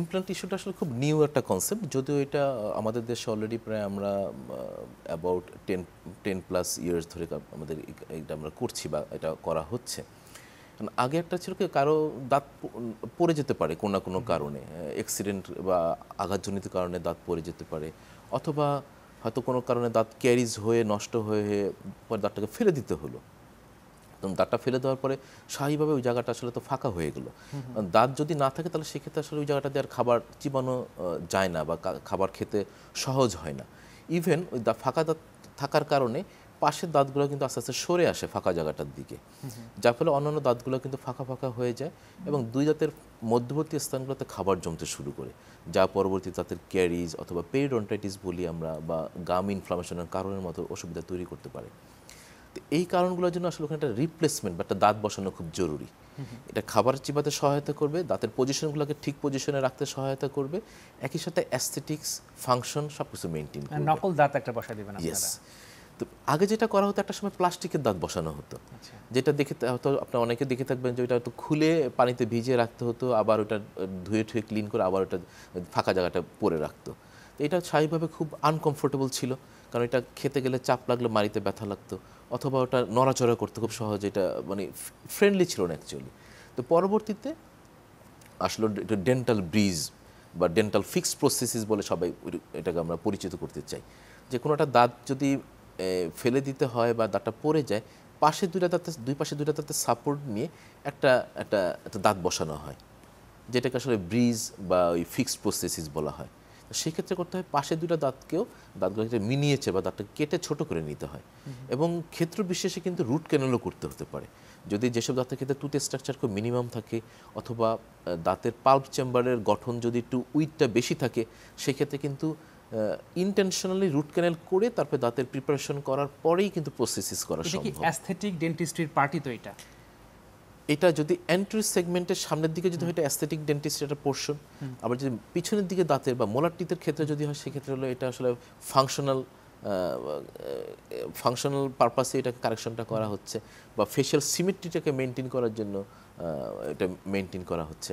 Speaker 3: ইমপ্লান্ট ইস্যুটা আসলে খুব নিউ একটা কনসেপ্ট যদিও এটা আমাদের দেশে অলরেডি প্রায় আমরা about ten ten plus years ধরে আমাদের এটা আমরা করছি বা এটা করা হচ্ছে কারণ আগে একটা ছিল কি কারো দাঁত পড়ে যেতে পারে কোনো না কোনো কারণে অ্যাক্সিডেন্ট বা আঘাতজনিত কারণে দাঁত পড়ে যেতে পারে অথবা হয়তো কোনো কারণে দাঁত ক্যারিজ হয়ে নষ্ট হয়ে পরে দাঁতটাকে ফেলে দিতে হলো তখন দাঁতটা ফেলে দেওয়ার পরে স্বাভাবিকভাবে ওই জায়গাটা আসলে তো ফাঁকা হয়ে গেলো দাঁত যদি না থাকে তাহলে সেক্ষেত্রে আসলে ওই জায়গাটাতে আর খাবার চিবানো যায় না বা খাবার খেতে সহজ হয় না ইভেন ওই ফাঁকা দাঁত থাকার কারণে পাশের দাঁতগুলো কিন্তু আস্তে আস্তে সরে আসে ফাঁকা জায়গাটার দিকে যার ফলে অন্যান্য দাঁতগুলো কিন্তু ফাঁকা ফাঁকা হয়ে যায় এবং দুই দাঁতের মধ্যবর্তী স্থানগুলোতে খাবার জমতে শুরু করে যা পরবর্তী দাঁতের ক্যারিজ অথবা পেরিডন্টাইটিস বলি আমরা বা গাম ইনফ্লামেশনের কারণের মতো অসুবিধা তৈরি করতে পারে তো এই কারণগুলোর জন্য আসলে ওখানে একটা রিপ্লেসমেন্ট বা একটা দাঁত বসানো খুব জরুরি এটা খাবার চিপাতে সহায়তা করবে দাঁতের পজিশনগুলোকে ঠিক পজিশনে রাখতে সহায়তা করবে একই সাথে অ্যাস্থেটিক্স ফাংশন সব কিছু মেনটেন করবে
Speaker 1: নকল দাঁত একটা বসা দেবেন আপনারা
Speaker 3: তো আগে যেটা করা হতো একটা সময় প্লাস্টিকের দাঁত বসানো হতো আচ্ছা। যেটা দেখে হয়তো আপনার অনেকে দেখে থাকবেন যে ওইটা হয়তো খুলে পানিতে ভিজিয়ে রাখতে হতো আবার ওটা ধুয়ে ঠুয়ে ক্লিন করে আবার ওটা ফাঁকা জায়গাটা পরে রাখতো এটা স্বাভাবিকভাবে খুব আনকমফোর্টেবল ছিল কারণ এটা খেতে গেলে চাপ লাগলে মারিতে ব্যথা লাগতো অথবা ওটা নড়াচড়া করতে খুব সহজ এটা মানে ফ্রেন্ডলি ছিল না অ্যাকচুয়ালি তো পরবর্তীতে আসলো এটা ডেন্টাল ব্রিজ বা ডেন্টাল ফিক্স প্রসেসিস বলে সবাই এটাকে আমরা পরিচিত করতে চাই যে কোনো একটা দাঁত যদি ফেলে দিতে হয় বা দাঁতটা পড়ে যায় পাশে দুইটা দাঁতে দুই পাশে দুইটা দাঁতে সাপোর্ট নিয়ে একটা একটা একটা দাঁত বসানো হয় যেটাকে আসলে ব্রিজ বা ওই ফিক্সড প্রসেসিস বলা হয় সেক্ষেত্রে করতে হয় পাশে দুটা দাঁতকেও যেটা মিনিয়েছে বা দাঁতটা কেটে ছোট করে নিতে হয় এবং ক্ষেত্র বিশেষে কিন্তু রুট ক্যানেলও করতে হতে পারে যদি যেসব দাঁতের ক্ষেত্রে টুথের স্ট্রাকচার খুব মিনিমাম থাকে অথবা দাঁতের পাল্প চেম্বারের গঠন যদি একটু উইটটা বেশি থাকে সেক্ষেত্রে কিন্তু ইন্টেনশনালি রুট ক্যানেল করে তারপরে দাঁতের প্রিপারেশন করার পরেই কিন্তু প্রসেসিস করা সম্ভব
Speaker 1: অ্যাস্থেটিক ডেন্টিস্ট্রির পার্টি তো এটা
Speaker 3: এটা যদি এন্ট্রি সেগমেন্টের সামনের দিকে যদি হয় এটা অ্যাস্থেটিক ডেন্টিস্ট একটা পোর্শন আবার যদি পিছনের দিকে দাঁতের বা মোলার ক্ষেত্রে যদি হয় সেক্ষেত্রে হলো এটা আসলে ফাংশনাল ফাংশনাল পারপাসে এটা কারেকশনটা করা হচ্ছে বা ফেশিয়াল সিমেট্রিটাকে মেনটেন করার জন্য এটা মেনটেন করা হচ্ছে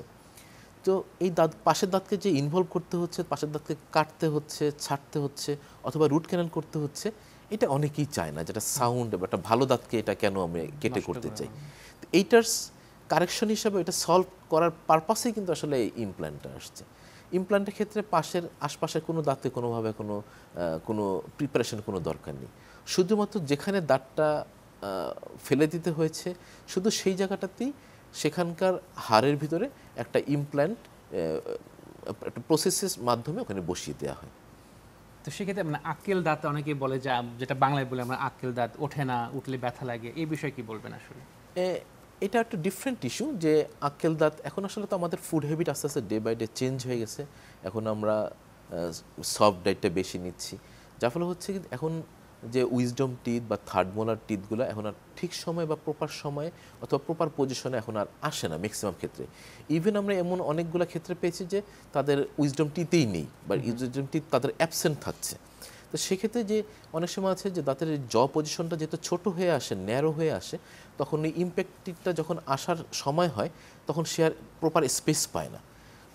Speaker 3: তো এই দাঁত পাশের দাঁতকে যে ইনভলভ করতে হচ্ছে পাশের দাঁতকে কাটতে হচ্ছে ছাড়তে হচ্ছে অথবা রুট ক্যানেল করতে হচ্ছে এটা অনেকেই চায় না যেটা সাউন্ড বা একটা ভালো দাঁতকে এটা কেন আমি কেটে করতে চাই এইটার কারেকশন হিসাবে এটা সলভ করার পারপাসেই কিন্তু আসলে এই ইমপ্ল্যান্টটা আসছে ইমপ্ল্যান্টের ক্ষেত্রে পাশের আশপাশের কোনো দাঁতে কোনোভাবে কোনো কোনো প্রিপারেশন কোনো দরকার নেই শুধুমাত্র যেখানে দাঁতটা ফেলে দিতে হয়েছে শুধু সেই জায়গাটাতেই সেখানকার হাড়ের ভিতরে একটা ইমপ্ল্যান্ট একটা প্রসেসের মাধ্যমে ওখানে বসিয়ে দেওয়া হয়
Speaker 1: তো সেক্ষেত্রে মানে আক্কেল দাঁত অনেকে বলে যে যেটা বাংলায় বলে আমরা আক্কেল দাঁত ওঠে না উঠলে ব্যথা লাগে এই বিষয়ে কি বলবেন আসলে
Speaker 3: এটা একটা ডিফারেন্ট ইস্যু যে আক্কেল দাঁত এখন আসলে তো আমাদের ফুড হ্যাবিট আস্তে আস্তে ডে বাই ডে চেঞ্জ হয়ে গেছে এখন আমরা সফট ডায়েটটা বেশি নিচ্ছি যার ফলে হচ্ছে এখন যে উইজডম টিথ বা থার্ড মোলার টিথগুলো এখন আর ঠিক সময় বা প্রপার সময়ে অথবা প্রপার পজিশনে এখন আর আসে না ম্যাক্সিমাম ক্ষেত্রে ইভেন আমরা এমন অনেকগুলো ক্ষেত্রে পেয়েছি যে তাদের উইজডম টিতেই নেই বা উইজডম টিথ তাদের অ্যাবসেন্ট থাকছে তো সেক্ষেত্রে যে অনেক সময় আছে যে দাঁতের জ পজিশনটা যেহেতু ছোট হয়ে আসে ন্যারো হয়ে আসে তখন ওই ইম্প্যাক্টটা যখন আসার সময় হয় তখন সে আর প্রপার স্পেস পায় না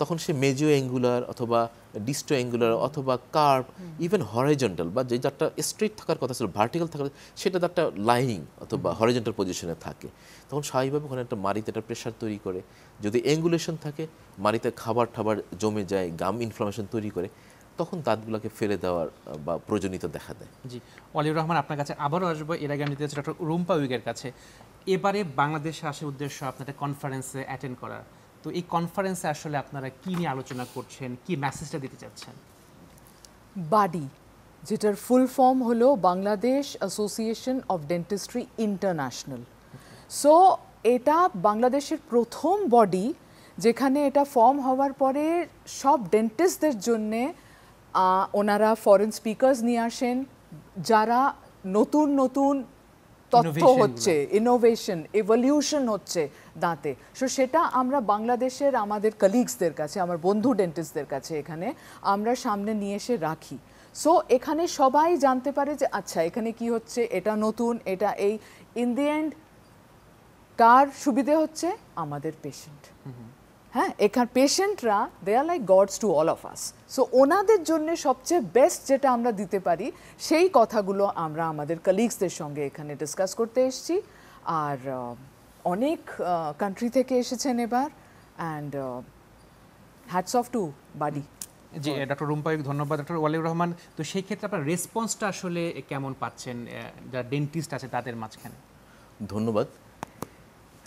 Speaker 3: তখন সে মেজো অ্যাঙ্গুলার অথবা ডিস্টো অ্যাঙ্গুলার অথবা কার্ভ ইভেন হরাইজেন্টাল বা যে যারটা স্ট্রেট থাকার কথা ছিল ভার্টিক্যাল থাকার সেটা তারটা লাইং অথবা হরাইজেন্টাল পজিশনে থাকে তখন স্বাভাবিকভাবে ওখানে একটা মারিতে একটা প্রেশার তৈরি করে যদি অ্যাঙ্গুলেশন থাকে মারিতে খাবার ঠাবার জমে যায় গাম ইনফ্লামেশন তৈরি করে তখন দাঁতগুলোকে ফেলে দেওয়ার বা প্রয়োজনীয় দেখা দেয়
Speaker 1: জি অলিউর রহমান আপনার কাছে আবারও আসবো এর আগে আমি দিতে ডক্টর রুম্পা উইগের কাছে এবারে বাংলাদেশে আসার উদ্দেশ্য আপনাদের কনফারেন্সে অ্যাটেন্ড করার তো এই কনফারেন্সে আসলে আপনারা কী নিয়ে আলোচনা করছেন কি মেসেজটা দিতে চাচ্ছেন
Speaker 2: বাডি যেটার ফুল ফর্ম হলো Bangladesh association of dentistry international so এটা বাংলাদেশের প্রথম বডি যেখানে এটা ফর্ম হওয়ার পরে সব ডেন্টিস্টদের জন্যে ওনারা ফরেন স্পিকার্স নিয়ে আসেন যারা নতুন নতুন
Speaker 1: তথ্য হচ্ছে
Speaker 2: ইনোভেশন এভলিউশন হচ্ছে দাঁতে সো সেটা আমরা বাংলাদেশের আমাদের কলিগসদের কাছে আমার বন্ধু ডেন্টিস্টদের কাছে এখানে আমরা সামনে নিয়ে এসে রাখি সো এখানে সবাই জানতে পারে যে আচ্ছা এখানে কি হচ্ছে এটা নতুন এটা এই ইন দি এন্ড কার সুবিধে হচ্ছে আমাদের পেশেন্ট হ্যাঁ এখান পেশেন্টরা they are like gods to all of us so ওনাদের জন্য সবচেয়ে বেস্ট যেটা আমরা দিতে পারি সেই কথাগুলো আমরা আমাদের কলিগসদের সঙ্গে এখানে ডিসকাস করতে এসেছি আর অনেক কান্ট্রি থেকে এসেছেন এবার and hats off to buddy
Speaker 1: ji doctor রুম্পায়ুক ধন্যবাদ ডক্টর ওয়ালিউর রহমান তো সেই ক্ষেত্রে আপনার রেসপন্সটা আসলে কেমন পাচ্ছেন যারা ডেন্টিস্ট আছে তাদের মাঝখানে
Speaker 3: ধন্যবাদ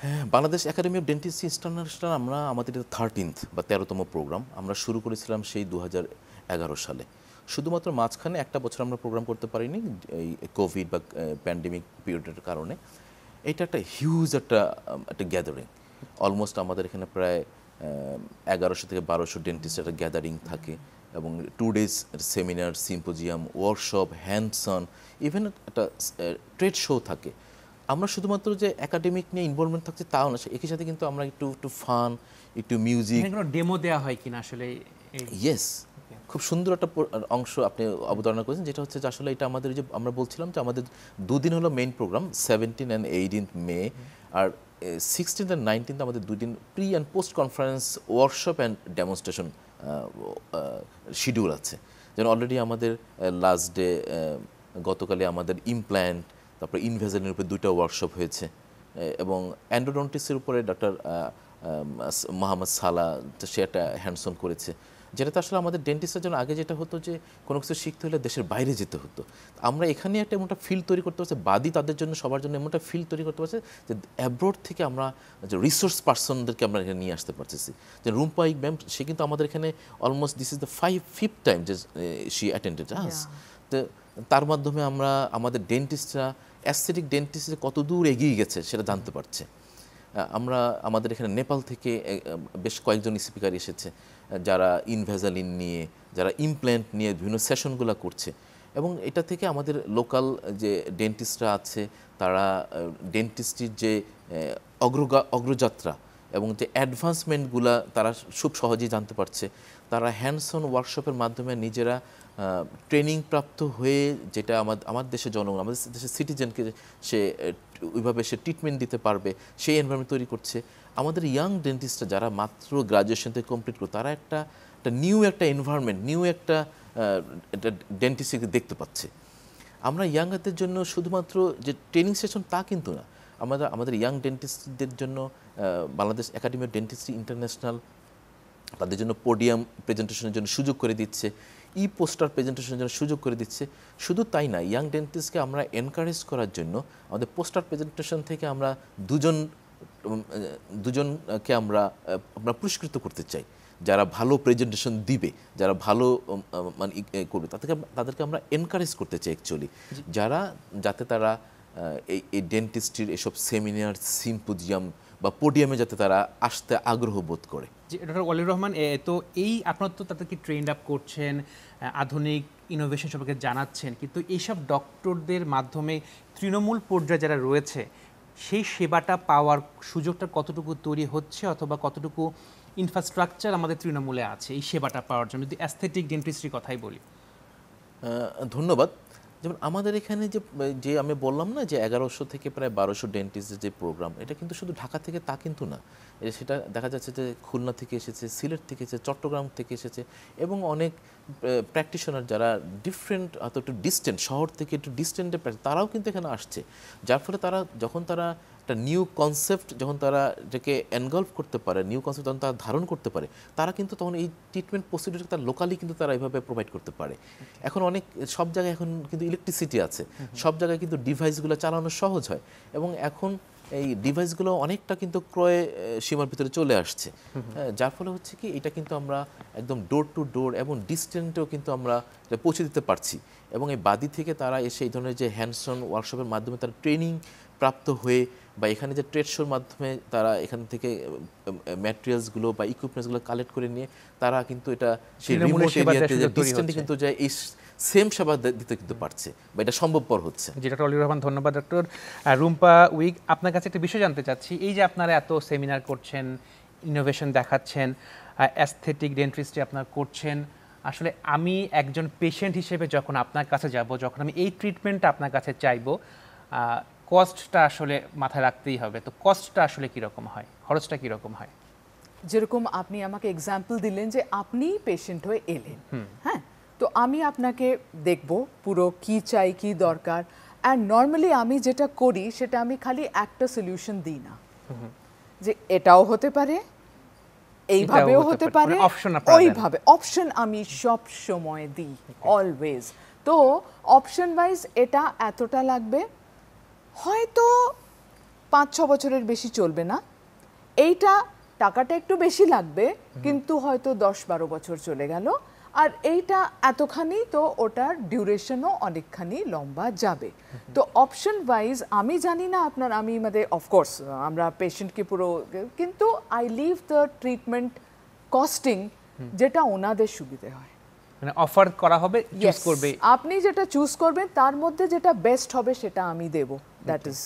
Speaker 3: হ্যাঁ Bangladesh academy of dentist international আমরা আমাদের থার্টিন্থ বা তেরোতম প্রোগ্রাম আমরা শুরু করেছিলাম সেই দু এগারো সালে শুধুমাত্র মাঝখানে একটা বছর আমরা প্রোগ্রাম করতে পারিনি এই কোভিড বা প্যান্ডেমিক পিরিয়ডের কারণে এটা একটা হিউজ একটা একটা গ্যাদারিং অলমোস্ট আমাদের এখানে প্রায় এগারোশো থেকে বারোশো ডেন্টিস্ট একটা গ্যাদারিং থাকে এবং two days seminar symposium workshop hands on even একটা ট্রেড শো থাকে আমরা শুধুমাত্র যে একাডেমিক নিয়ে ইনভলভমেন্ট থাকছে তাও না একই সাথে কিন্তু আমরা একটু একটু ফান একটু মিউজিক
Speaker 1: ডেমো দেওয়া হয় কিনা আসলে
Speaker 3: ইয়েস খুব সুন্দর একটা অংশ আপনি অবতারণা করেছেন যেটা হচ্ছে যে আসলে এটা আমাদের যে আমরা বলছিলাম যে আমাদের দুদিন হলো main programme seventeen and eighteen May আর সিক্সটিন অ্যান্ড নাইনটিন আমাদের দুদিন pre and post conference workshop and demonstration schedule আছে যেমন অলরেডি আমাদের লাস্ট ডে গতকালে আমাদের ইমপ্ল্যান্ট তারপরে ইনভেজনের উপরে দুইটা ওয়ার্কশপ হয়েছে এবং অ্যান্ডোডন্টিসের উপরে ডক্টর মোহাম্মদ সালা সে একটা হ্যান্ডসন করেছে যেটাতে আসলে আমাদের ডেন্টিস্টের জন্য আগে যেটা হতো যে কোনো কিছু শিখতে হলে দেশের বাইরে যেতে হতো আমরা এখানে একটা এমনটা ফিল্ড তৈরি করতে পারছি বাদি তাদের জন্য সবার জন্য এমনটা ফিল্ড তৈরি করতে পারছে যে অ্যাব্রোড থেকে আমরা যে রিসোর্স পার্সনদেরকে আমরা এখানে নিয়ে আসতে পারতেছি যে রুম্পা ইক ম্যাম সে কিন্তু আমাদের এখানে almost this is the five fifth time যে শি অ্যাটেন্ডেড তো তার মাধ্যমে আমরা আমাদের ডেন্টিস্টরা অ্যাসথেটিক ডেন্টিস্টে কত দূর এগিয়ে গেছে সেটা জানতে পারছে আমরা আমাদের এখানে নেপাল থেকে বেশ কয়েকজন স্পিকার এসেছে যারা ইনভেজালিন নিয়ে যারা ইমপ্ল্যান্ট নিয়ে বিভিন্ন সেশনগুলো করছে এবং এটা থেকে আমাদের লোকাল যে ডেন্টিস্টরা আছে তারা ডেন্টিস্টির যে অগ্রগা অগ্রযাত্রা এবং যে অ্যাডভান্সমেন্টগুলা তারা খুব সহজেই জানতে পারছে তারা হ্যান্ডসন ওয়ার্কশপের মাধ্যমে নিজেরা ট্রেনিং প্রাপ্ত হয়ে যেটা আমার আমার দেশে জনগণ আমাদের দেশের সিটিজেনকে সে ওইভাবে সে ট্রিটমেন্ট দিতে পারবে সেই এনভায়রনমেন্ট তৈরি করছে আমাদের ইয়াং ডেন্টিস্টরা যারা মাত্র গ্রাজুয়েশন থেকে কমপ্লিট করে তারা একটা একটা নিউ একটা এনভায়রনমেন্ট নিউ একটা একটা ডেন্টিস্টকে দেখতে পাচ্ছে আমরা ইয়াংদের জন্য শুধুমাত্র যে ট্রেনিং সেশন তা কিন্তু না আমরা আমাদের ইয়াং ডেন্টিস্টদের জন্য Bangladesh academy of dentistry international তাদের জন্য পোডিয়াম প্রেজেন্টেশনের জন্য সুযোগ করে দিচ্ছে ই পোস্টার প্রেজেন্টেশনের জন্য সুযোগ করে দিচ্ছে শুধু তাই না ইয়াং ডেন্টিস্টকে আমরা এনকারেজ করার জন্য আমাদের পোস্টার প্রেজেন্টেশন থেকে আমরা দুজন দুজনকে আমরা আমরা পুরস্কৃত করতে চাই যারা ভালো প্রেজেন্টেশন দিবে যারা ভালো মানে করবে তাদেরকে তাদেরকে আমরা এনকারেজ করতে চাই অ্যাকচুয়ালি যারা যাতে তারা এই ডেন্টিস্টির এসব সেমিনার সিম্পোজিয়াম বা পোডিয়ামে যাতে তারা আসতে আগ্রহ বোধ
Speaker 1: করে ডক্টর ওয়ালিউর রহমান তো এই আপনার তো তাদেরকে ট্রেন্ড আপ করছেন আধুনিক ইনোভেশন সম্পর্কে জানাচ্ছেন কিন্তু এইসব ডক্টরদের মাধ্যমে তৃণমূল পর্যায়ে যারা রয়েছে সেই সেবাটা পাওয়ার সুযোগটা কতটুকু তৈরি হচ্ছে অথবা কতটুকু ইনফ্রাস্ট্রাকচার আমাদের তৃণমূলে আছে এই সেবাটা পাওয়ার জন্য যদি অ্যাস্থেটিক ডেন্টিস্ট্রির কথাই বলি
Speaker 3: ধন্যবাদ যেমন আমাদের এখানে যে যে আমি বললাম না যে এগারোশো থেকে প্রায় বারোশো ডেন্টিস্টের যে প্রোগ্রাম এটা কিন্তু শুধু ঢাকা থেকে তা কিন্তু না সেটা দেখা যাচ্ছে যে খুলনা থেকে এসেছে সিলেট থেকে এসেছে চট্টগ্রাম থেকে এসেছে এবং অনেক প্র্যাকটিশনার যারা ডিফারেন্ট অত একটু ডিস্টেন্ট শহর থেকে একটু ডিস্টেন্টে তারাও কিন্তু এখানে আসছে যার ফলে তারা যখন তারা একটা নিউ কনসেপ্ট যখন তারা যেকে এনগল্ভ করতে পারে নিউ কনসেপ্ট যখন তারা ধারণ করতে পারে তারা কিন্তু তখন এই ট্রিটমেন্ট প্রসিডিউর তারা লোকালি কিন্তু তারা এইভাবে প্রোভাইড করতে পারে এখন অনেক সব জায়গায় এখন কিন্তু ইলেকট্রিসিটি আছে সব জায়গায় কিন্তু ডিভাইসগুলো চালানো সহজ হয় এবং এখন এই ডিভাইসগুলো অনেকটা কিন্তু ক্রয় সীমার ভিতরে চলে আসছে হ্যাঁ, যার ফলে হচ্ছে কি এটা কিন্তু আমরা একদম ডোর টু ডোর এবং ডিস্টেন্টেও কিন্তু আমরা পৌঁছে দিতে পারছি এবং এই বাদি থেকে তারা এসে এই ধরনের যে হ্যান্ডসন ওয়ার্কশপের মাধ্যমে তারা ট্রেনিং প্রাপ্ত হয়ে বা এখানে যে ট্রেড শোর মাধ্যমে তারা এখান থেকে ম্যাটেরিয়ালসগুলো বা ইকুইপমেন্টসগুলো কালেক্ট করে নিয়ে তারা কিন্তু এটা সেই রিমোট এরিয়াতে যে কিন্তু যায় এই সেম সেবা দিতে কিন্তু পারছে বা এটা সম্ভবপর হচ্ছে
Speaker 1: যেটা টলি রহমান ধন্যবাদ ডক্টর রুম্পা উইক আপনার কাছে একটা বিষয় জানতে চাচ্ছি এই যে আপনারা এত সেমিনার করছেন ইনোভেশন দেখাচ্ছেন অ্যাস্থেটিক ডেন্টিস্টে আপনার করছেন আসলে আমি একজন পেশেন্ট হিসেবে যখন আপনার কাছে যাব যখন আমি এই ট্রিটমেন্টটা আপনার কাছে চাইব কস্টটা আসলে মাথায় রাখতেই হবে তো কস্টটা আসলে কীরকম হয় খরচটা কীরকম হয়
Speaker 2: যেরকম আপনি আমাকে এক্সাম্পল দিলেন যে আপনি পেশেন্ট হয়ে এলেন হ্যাঁ তো আমি আপনাকে দেখব পুরো কি চাই কি দরকার অ্যান্ড নর্মালি আমি যেটা করি সেটা আমি খালি একটা সলিউশন দিই না যে এটাও হতে পারে
Speaker 1: এইভাবেও হতে মানে পারে ওইভাবে
Speaker 2: অপশন আমি সব সময় দিই অলওয়েজ তো অপশন ওয়াইজ এটা এতটা লাগবে হয়তো পাঁচ ছ বছরের বেশি চলবে না এইটা টাকাটা একটু বেশি লাগবে কিন্তু হয়তো দশ বারো বছর চলে গেল আর এইটা এতখানি তো ওটার ডিউরেশনও অনেকখানি লম্বা যাবে তো অপশন ওয়াইজ আমি জানি না আপনার আমি মানে অফকোর্স আমরা পেশেন্টকে পুরো কিন্তু I leave the treatment costing যেটা ওনাদের সুবিধে হয়
Speaker 1: মানে অফার করা হবে চুজ করবে
Speaker 2: আপনি যেটা চুজ করবেন তার মধ্যে যেটা বেস্ট হবে সেটা আমি দেবো দ্যাট ইজ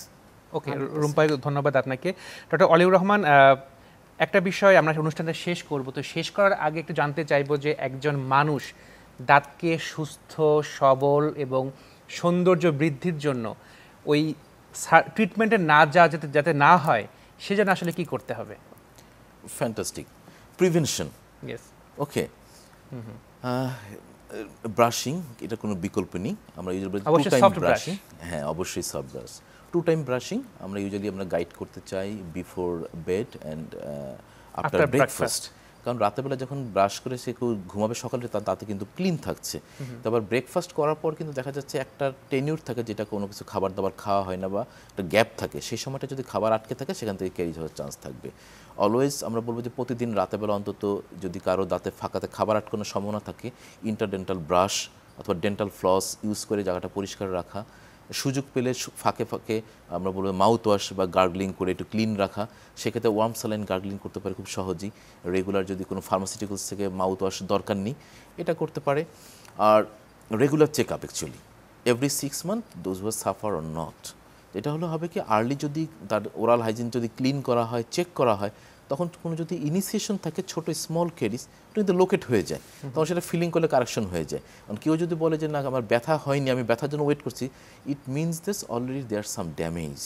Speaker 1: ওকে রুম্পাই ধন্যবাদ আপনাকে ডক্টর অলিউর রহমান একটা বিষয় আমরা অনুষ্ঠানটা শেষ করব তো শেষ করার আগে একটু জানতে চাইব যে একজন মানুষ দাঁতকে সুস্থ সবল এবং সৌন্দর্য বৃদ্ধির জন্য ওই ট্রিটমেন্টে না যা যাতে যাতে না হয় সে যেন আসলে কি করতে হবে fantastic
Speaker 3: prevention yes okay brushing এটা কোনো বিকল্প নেই আমরা ব্রাশিং হ্যাঁ অবশ্যই soft brush two time brushing আমরা ইউজুয়ালি আমরা গাইড করতে চাই before bed and after breakfast কারণ রাতেবেলা যখন ব্রাশ করে সে কেউ ঘুমাবে সকালে তার দাঁতে কিন্তু ক্লিন থাকছে তো আবার ব্রেকফাস্ট করার পর কিন্তু দেখা যাচ্ছে একটা টেনিউর থাকে যেটা কোনো কিছু খাবার দাবার খাওয়া হয় না বা একটা গ্যাপ থাকে সেই সময়টা যদি খাবার আটকে থাকে সেখান থেকে ক্যারি হওয়ার চান্স থাকবে অলওয়েজ আমরা বলবো যে প্রতিদিন রাতেবেলা অন্তত যদি কারো দাঁতে ফাঁকাতে খাবার আটকানোর সম্ভাবনা থাকে ইন্টারডেন্টাল ব্রাশ অথবা ডেন্টাল ফ্লস ইউজ করে জায়গাটা পরিষ্কার রাখা সুযোগ পেলে ফাঁকে ফাঁকে আমরা বলবো মাউথ ওয়াশ বা গার্গলিং করে একটু ক্লিন রাখা সেক্ষেত্রে ওয়ার্ম স্যালাইন গার্গলিং করতে পারে খুব সহজেই রেগুলার যদি কোনো ফার্মাসিউটিক্যালস থেকে মাউথ ওয়াশ দরকার নেই এটা করতে পারে আর regular check up actually every six month those were suffer or not এটা হলো হবে কি আর্লি যদি তার ওরাল হাইজিন যদি ক্লিন করা হয় চেক করা হয় তখন কোনো যদি ইনিসিয়েশন থাকে ছোট স্মল ওটা কিন্তু লোকেট হয়ে যায় তখন সেটা ফিলিং করলে কারেকশন হয়ে যায় কারণ কেউ যদি বলে যে না আমার ব্যথা হয়নি আমি ব্যথার জন্য ওয়েট করছি it means this already there some damage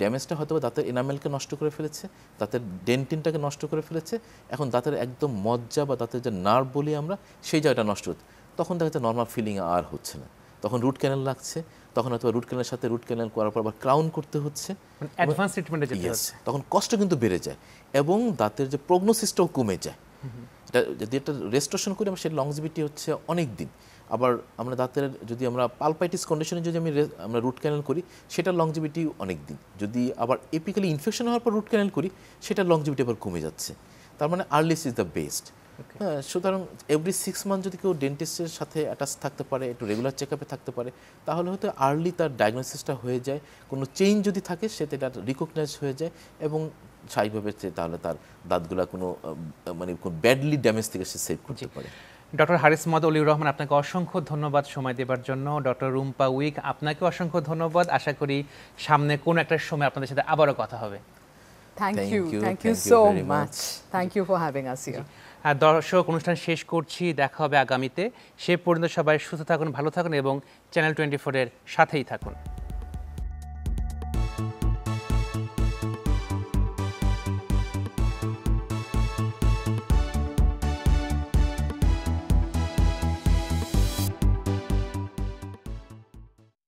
Speaker 3: ড্যামেজটা হয়তো দাঁতের এনামেলকে নষ্ট করে ফেলেছে দাঁতের ডেন্টিনটাকে নষ্ট করে ফেলেছে এখন দাঁতের একদম মজ্জা বা দাঁতের যে নার্ভ বলি আমরা সেই জায়গাটা নষ্ট হচ্ছে তখন দেখা যাচ্ছে নর্মাল ফিলিং আর হচ্ছে না তখন রুট ক্যানেল লাগছে তখন হয়তো রুট ক্যানেলের সাথে রুট ক্যানেল করার পর আবার ক্রাউন করতে হচ্ছে
Speaker 1: অ্যাডভান্স ট্রিটমেন্টে
Speaker 3: তখন কষ্ট কিন্তু বেড়ে যায় এবং দাঁতের যে প্রগ্নোসিসটাও কমে যায় এটা যদি একটা রেস্টোরেশন করি আমার সেই লংজিভিটি হচ্ছে অনেক দিন আবার আমরা দাঁতের যদি আমরা পালপাইটিস কন্ডিশনে যদি আমি আমরা রুট ক্যানেল করি সেটার লংজিভিটি অনেক দিন যদি আবার এপিক্যালি ইনফেকশন হওয়ার পর রুট ক্যানেল করি সেটা লংজিভিটি আবার কমে যাচ্ছে তার মানে আর্লিস ইজ দ্য বেস্ট হ্যাঁ, সুতরাং এভরি সিক্স মান্থ যদি কেউ ডেন্টিস্টের সাথে অ্যাটাচ থাকতে পারে একটু রেগুলার চেক থাকতে পারে তাহলে হয়তো আর্লি তার ডায়াগনোসিসটা হয়ে যায় কোনো চেঞ্জ যদি থাকে সেটা তার রিকগনাইজ হয়ে যায় এবং স্বাভাবিকভাবে তাহলে তার দাঁতগুলা কোনো মানে কোনো ব্যাডলি ড্যামেজ থেকে সে সেভ করতে পারে
Speaker 1: ডক্টর হারিস মদ অলিউর রহমান আপনাকে অসংখ্য ধন্যবাদ সময় দেবার জন্য ডক্টর রুম্পা উইক আপনাকে অসংখ্য ধন্যবাদ আশা করি সামনে কোন একটা সময় আপনাদের সাথে আবারও কথা হবে
Speaker 2: thank you thank you so much thank you for having us here
Speaker 1: আর হ্যাঁ, দর্শক অনুষ্ঠান শেষ করছি দেখা হবে আগামীতে সে পর্যন্ত সবাই সুস্থ থাকুন ভালো থাকুন এবং চ্যানেল টোয়েন্টি ফোরের সাথেই থাকুন